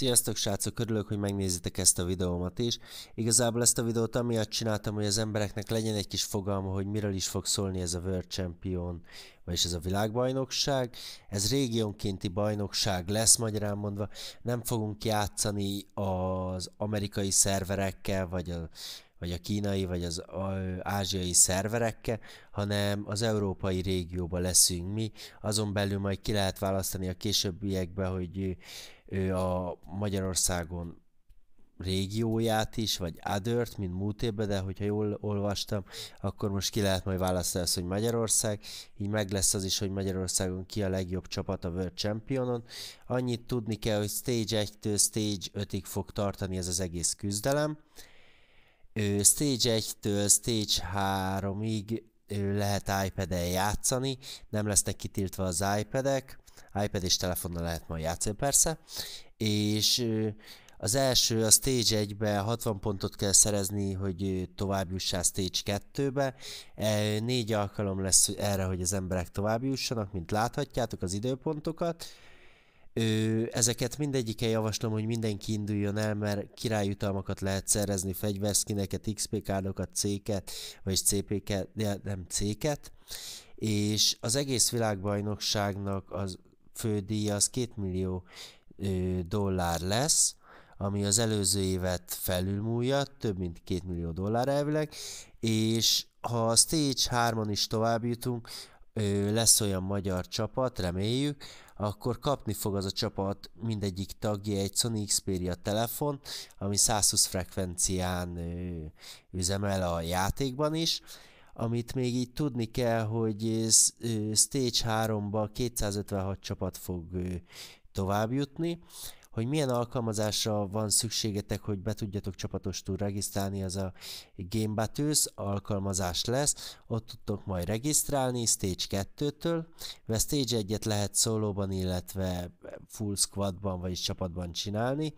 Sziasztok srácok, örülök, hogy megnézitek ezt a videómat is. Igazából ezt a videót amiatt csináltam, hogy az embereknek legyen egy kis fogalma, hogy miről is fog szólni ez a World Champion, vagyis ez a világbajnokság. Ez régiónkénti bajnokság lesz, magyarán mondva. Nem fogunk játszani az amerikai szerverekkel, vagy a vagy a kínai, vagy az ázsiai szerverekkel, hanem az európai régióba leszünk mi. Azon belül majd ki lehet választani a későbbiekben, hogy a Magyarországon régióját is, vagy Adört, mint múlt évben, de hogyha jól olvastam, akkor most ki lehet majd választani azt, hogy Magyarország, így meg lesz az is, hogy Magyarországon ki a legjobb csapat a World Championon. Annyit tudni kell, hogy stage 1-től stage 5-ig fog tartani ez az egész küzdelem, Stage 1-től Stage 3-ig lehet iPad-en játszani, nem lesznek kitiltva az iPad-ek, iPad és telefonnal lehet majd játszani persze, és az első, a Stage 1-be 60 pontot kell szerezni, hogy tovább jussál Stage 2-be. E, négy alkalom lesz erre, hogy az emberek tovább jussanak, mint láthatjátok az időpontokat. Ö, ezeket mindegyike javaslom, hogy mindenki induljon el, mert királyutalmakat lehet szerezni, fegyverszkineket, XP kárdokat, C-ket, vagy CP-ket, nem C-ket, és az egész világbajnokságnak az fődíja az 2 millió ö, dollár lesz, ami az előző évet felülmúlja, több mint 2 millió dollár elvileg, és ha a Stage 3-on is tovább jutunk, lesz olyan magyar csapat, reméljük, akkor kapni fog az a csapat mindegyik tagja egy Sony Xperia telefon, ami 120 frekvencián üzemel a játékban is, amit még így tudni kell, hogy Stage 3-ba 256 csapat fog tovább jutni, hogy milyen alkalmazásra van szükségetek, hogy be tudjatok csapatostul regisztrálni, ez a Game Battles alkalmazás lesz, ott tudtok majd regisztrálni Stage 2-től, mert Stage 1-et lehet szólóban, illetve full squadban, vagyis csapatban csinálni,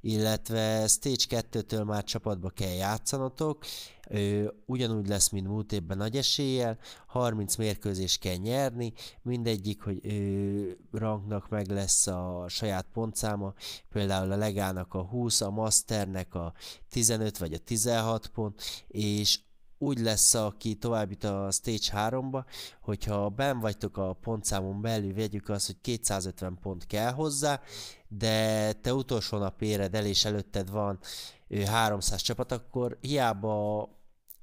illetve Stage 2-től már csapatba kell játszanotok, ugyanúgy lesz, mint múlt évben nagy eséllyel, 30 mérkőzést kell nyerni, mindegyik, hogy ranknak meg lesz a saját pontszáma, például a legának a 20, a masternek a 15 vagy a 16 pont, és úgy lesz, aki további a Stage 3-ba, hogyha ben vagytok a pontszámon belül, vegyük azt, hogy 250 pont kell hozzá, de te utolsó nap éred el, és előtted van 300 csapat, akkor hiába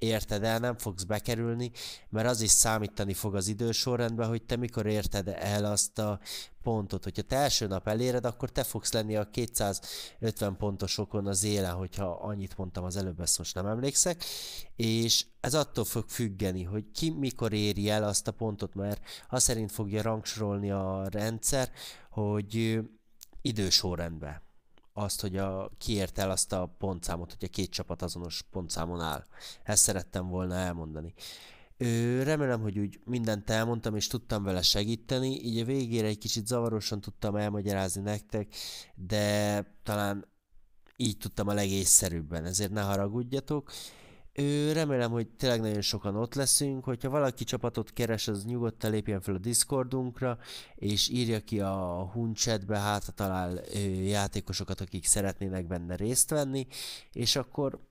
érted el, nem fogsz bekerülni, mert az is számítani fog az idősorrendben, hogy te mikor érted el azt a pontot. Hogyha te első nap eléred, akkor te fogsz lenni a 250 pontosokon az élen, hogyha annyit mondtam az előbb, ezt most nem emlékszek, és ez attól fog függeni, hogy ki mikor éri el azt a pontot, mert azt szerint fogja rangsorolni a rendszer, hogy idősorrendben azt, hogy a, ért el azt a pontszámot, hogy a két csapat azonos pontszámon áll. Ezt szerettem volna elmondani. Ö, remélem, hogy úgy mindent elmondtam, és tudtam vele segíteni, így a végére egy kicsit zavarosan tudtam elmagyarázni nektek, de talán így tudtam a legészszerűbben, ezért ne haragudjatok remélem, hogy tényleg nagyon sokan ott leszünk, hogyha valaki csapatot keres, az nyugodtan lépjen fel a Discordunkra, és írja ki a huncsetbe, hát ha talál játékosokat, akik szeretnének benne részt venni, és akkor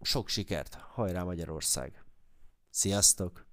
sok sikert, hajrá Magyarország! Sziasztok!